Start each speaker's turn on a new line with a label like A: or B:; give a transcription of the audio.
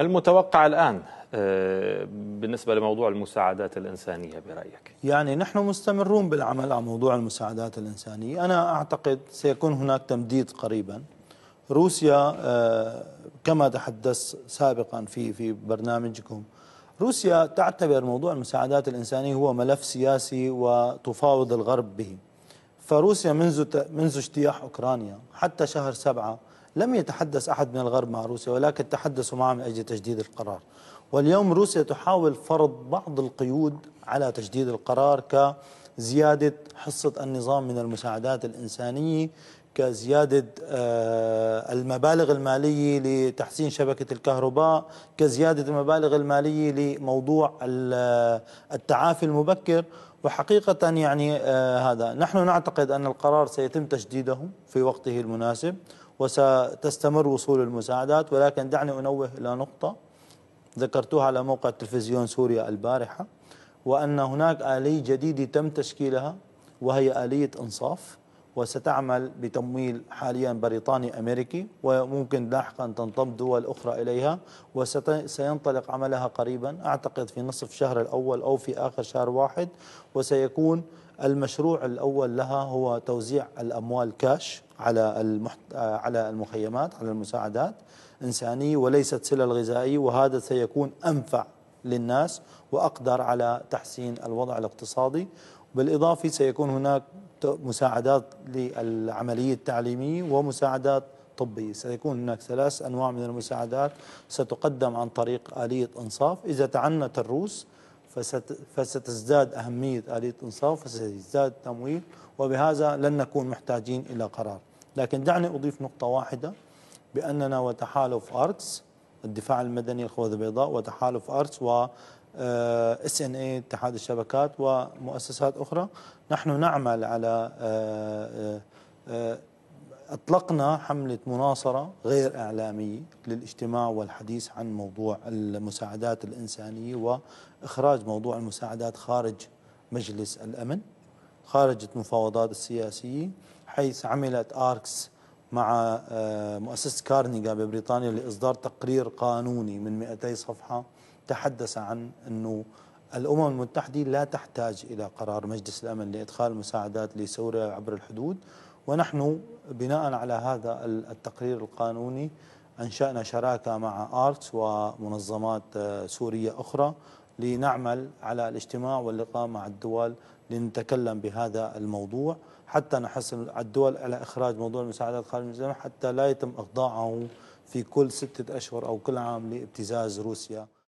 A: المتوقع الآن آه، بالنسبة لموضوع المساعدات الإنسانية برأيك يعني نحن مستمرون بالعمل على موضوع المساعدات الإنسانية أنا أعتقد سيكون هناك تمديد قريبا روسيا آه، كما تحدث سابقا في في برنامجكم روسيا تعتبر موضوع المساعدات الإنسانية هو ملف سياسي وتفاوض الغرب به فروسيا منذ منذ اجتياح أوكرانيا حتى شهر سبعة لم يتحدث أحد من الغرب مع روسيا ولكن تحدثوا معه من أجل تجديد القرار واليوم روسيا تحاول فرض بعض القيود على تجديد القرار كزيادة حصة النظام من المساعدات الإنسانية كزيادة آه، المبالغ المالية لتحسين شبكة الكهرباء كزيادة المبالغ المالية لموضوع آه، التعافي المبكر وحقيقة يعني آه، هذا نحن نعتقد أن القرار سيتم تجديده في وقته المناسب وستستمر وصول المساعدات ولكن دعني أنوه إلى نقطة ذكرتها على موقع تلفزيون سوريا البارحة وأن هناك آلية جديدة تم تشكيلها وهي آلية إنصاف وستعمل بتمويل حاليا بريطاني أمريكي وممكن لاحقا تنضم دول أخرى إليها وسينطلق عملها قريبا أعتقد في نصف شهر الأول أو في آخر شهر واحد وسيكون المشروع الأول لها هو توزيع الأموال كاش على المحت... على المخيمات على المساعدات إنسانية وليست سلة غذائية وهذا سيكون أنفع للناس وأقدر على تحسين الوضع الاقتصادي بالإضافة سيكون هناك مساعدات للعملية التعليمية ومساعدات طبية سيكون هناك ثلاث أنواع من المساعدات ستقدم عن طريق آلية إنصاف إذا تعنت الروس فست فستزداد أهمية آلية إنصاف فستزداد التمويل وبهذا لن نكون محتاجين إلى قرار لكن دعني أضيف نقطة واحدة بأننا وتحالف أرتس الدفاع المدني الخوذ البيضاء وتحالف أرتس اس ان اي اتحاد الشبكات ومؤسسات اخرى نحن نعمل على آه، آه، آه، اطلقنا حمله مناصره غير اعلاميه للاجتماع والحديث عن موضوع المساعدات الانسانيه واخراج موضوع المساعدات خارج مجلس الامن خارج المفاوضات السياسيه حيث عملت اركس مع مؤسسه كارنيجا ببريطانيا لاصدار تقرير قانوني من 200 صفحه تحدث عن أنه الأمم المتحدة لا تحتاج إلى قرار مجلس الأمن لإدخال مساعدات لسوريا عبر الحدود ونحن بناء على هذا التقرير القانوني أنشأنا شراكة مع آرتس ومنظمات آه، سورية أخرى لنعمل على الاجتماع واللقاء مع الدول لنتكلم بهذا الموضوع حتى نحسن الدول على إخراج موضوع المساعدات خارج حتى لا يتم إخضاعه في كل ستة أشهر أو كل عام لابتزاز روسيا